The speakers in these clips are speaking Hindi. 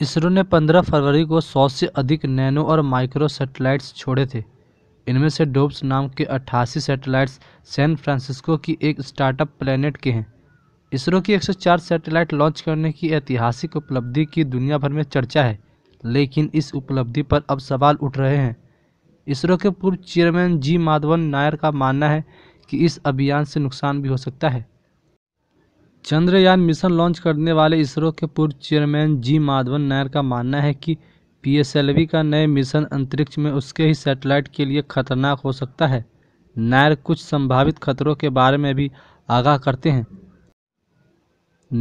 इसरो ने 15 फरवरी को सौ से अधिक नैनो और माइक्रो सैटेलाइट्स छोड़े थे इनमें से डोब्स नाम के 88 सैटेलाइट्स सैन फ्रांसिस्को की एक स्टार्टअप प्लेनेट के हैं इसरो की 104 सैटेलाइट लॉन्च करने की ऐतिहासिक उपलब्धि की दुनिया भर में चर्चा है लेकिन इस उपलब्धि पर अब सवाल उठ रहे हैं इसरो के पूर्व चेयरमैन जी माधवन नायर का मानना है कि इस अभियान से नुकसान भी हो सकता है चंद्रयान मिशन लॉन्च करने वाले इसरो के पूर्व चेयरमैन जी माधवन नायर का मानना है कि पीएसएलवी का नए मिशन अंतरिक्ष में उसके ही सैटेलाइट के लिए खतरनाक हो सकता है नायर कुछ संभावित खतरों के बारे में भी आगाह करते हैं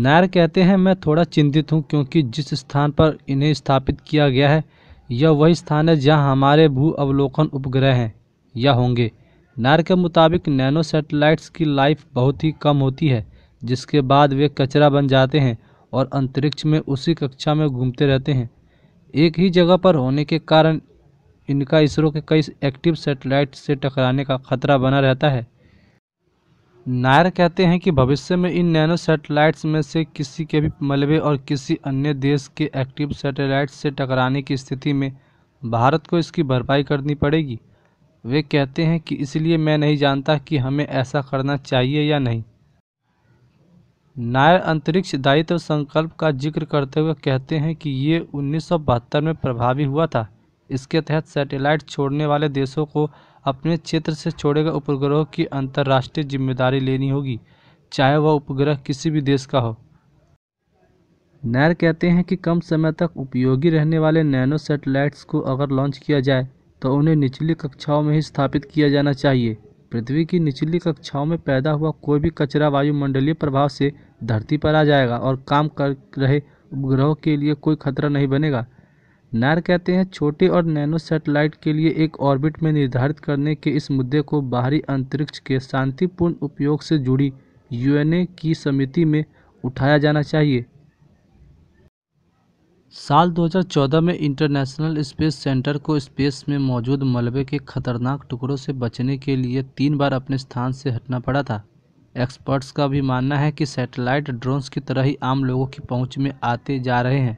नायर कहते हैं मैं थोड़ा चिंतित हूं क्योंकि जिस स्थान पर इन्हें स्थापित किया गया है यह वही स्थान है जहां हमारे भू अवलोकन उपग्रह हैं या होंगे नायर के मुताबिक नैनो सैटेलाइट्स की लाइफ बहुत ही कम होती है जिसके बाद वे कचरा बन जाते हैं और अंतरिक्ष में उसी कक्षा में घूमते रहते हैं एक ही जगह पर होने के कारण इनका इसरो के कई एक्टिव सैटेलाइट से टकराने का खतरा बना रहता है नायर कहते हैं कि भविष्य में इन नैनो सैटेलाइट्स में से किसी के भी मलबे और किसी अन्य देश के एक्टिव सैटेलाइट से टकराने की स्थिति में भारत को इसकी भरपाई करनी पड़ेगी वे कहते हैं कि इसलिए मैं नहीं जानता कि हमें ऐसा करना चाहिए या नहीं नायर अंतरिक्ष दायित्व संकल्प का जिक्र करते हुए कहते हैं कि ये उन्नीस में प्रभावी हुआ था इसके तहत सैटेलाइट छोड़ने वाले देशों को अपने क्षेत्र से छोड़े गए उपग्रहों की अंतर्राष्ट्रीय जिम्मेदारी लेनी होगी चाहे वह उपग्रह किसी भी देश का हो नायर कहते हैं कि कम समय तक उपयोगी रहने वाले नैनो सैटेलाइट्स को अगर लॉन्च किया जाए तो उन्हें निचली कक्षाओं में ही स्थापित किया जाना चाहिए पृथ्वी की निचली कक्षाओं में पैदा हुआ कोई भी कचरा वायुमंडलीय प्रभाव से धरती पर आ जाएगा और काम कर रहे उपग्रहों के लिए कोई खतरा नहीं बनेगा नायर कहते हैं छोटे और नैनो सैटेलाइट के लिए एक ऑर्बिट में निर्धारित करने के इस मुद्दे को बाहरी अंतरिक्ष के शांतिपूर्ण उपयोग से जुड़ी यूएनए की समिति में उठाया जाना चाहिए साल 2014 में इंटरनेशनल स्पेस सेंटर को स्पेस में मौजूद मलबे के खतरनाक टुकड़ों से बचने के लिए तीन बार अपने स्थान से हटना पड़ा था एक्सपर्ट्स का भी मानना है कि सैटेलाइट ड्रोन्स की तरह ही आम लोगों की पहुंच में आते जा रहे हैं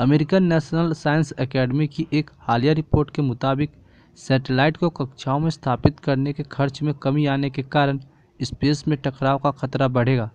अमेरिकन नेशनल साइंस एकेडमी की एक हालिया रिपोर्ट के मुताबिक सैटेलाइट को कक्षाओं में स्थापित करने के खर्च में कमी आने के कारण स्पेस में टकराव का खतरा बढ़ेगा